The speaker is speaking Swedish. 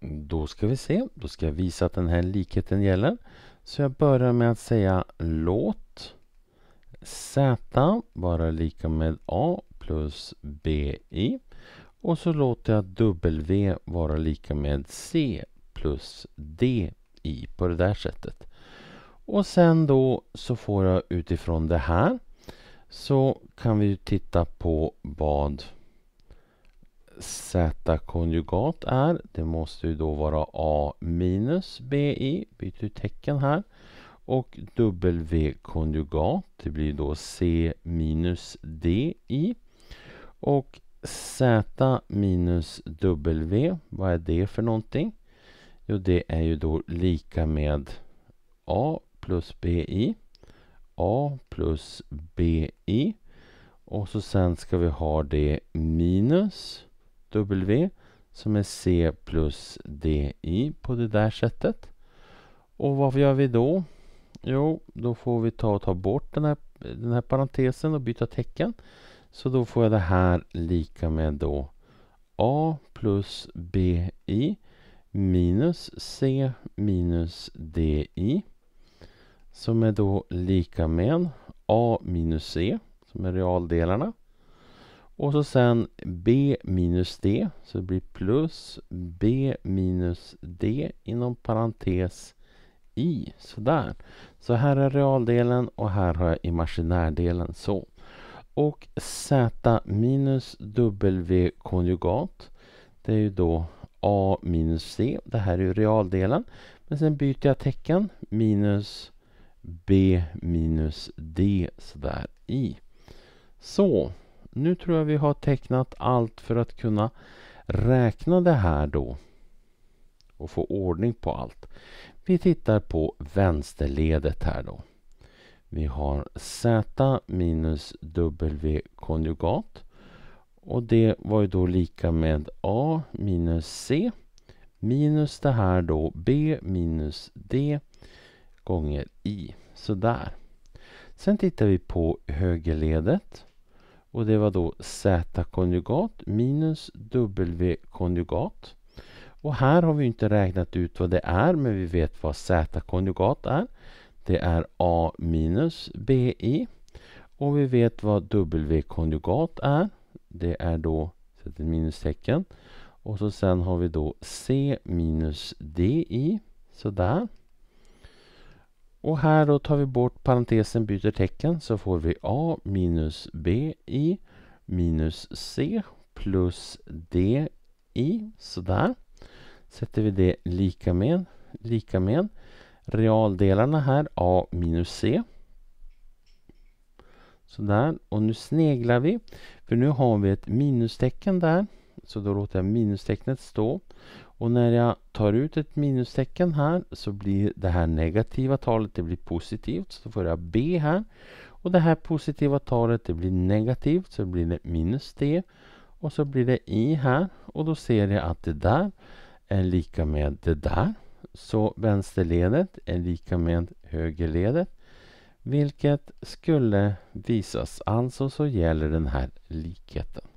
Då ska vi se. Då ska jag visa att den här likheten gäller. Så jag börjar med att säga låt Z vara lika med A plus BI. Och så låter jag W vara lika med C plus DI på det där sättet. Och sen då så får jag utifrån det här så kan vi titta på vad Z-konjugat är. Det måste ju då vara A minus BI. Byter tecken här. Och W-konjugat, det blir då C minus DI. Och Z minus W, vad är det för någonting? Jo, det är ju då lika med A plus BI. A plus BI. Och så sen ska vi ha det minus W som är C plus DI på det där sättet. Och vad gör vi då? Jo, då får vi ta och ta bort den här, den här parentesen och byta tecken. Så då får jag det här lika med då A plus BI minus C minus DI som är då lika med A minus C e, som är realdelarna och så sen B minus D, så det blir plus B minus D inom parentes I. Sådär. Så här är realdelen och här har jag imaginärdelen. Så. Och Z minus W konjugat, det är ju då A minus C. Det här är ju realdelen. Men sen byter jag tecken, minus B minus D, sådär i. Så. Nu tror jag vi har tecknat allt för att kunna räkna det här då och få ordning på allt. Vi tittar på vänsterledet här då. Vi har z minus w konjugat och det var ju då lika med a minus c minus det här då b minus d gånger i. Sådär. Sen tittar vi på högerledet. Och det var då z-konjugat minus w-konjugat. Och här har vi inte räknat ut vad det är, men vi vet vad z-konjugat är. Det är a minus bi. Och vi vet vad w-konjugat är. Det är då, sätter minustecken. Och så sen har vi då c minus di. Sådär. Och här då tar vi bort parentesen, byter tecken så får vi a minus b i minus c plus d i. Sådär. Sätter vi det lika med, lika med realdelarna här a minus c. Sådär, och nu sneglar vi. För nu har vi ett minustecken där så då låter jag minustecknet stå. Och när jag tar ut ett minustecken här så blir det här negativa talet det blir positivt. Så då får jag B här. Och det här positiva talet det blir negativt så blir det minus D. Och så blir det I här och då ser jag att det där är lika med det där. Så vänsterledet är lika med högerledet. Vilket skulle visas. Alltså så gäller den här likheten.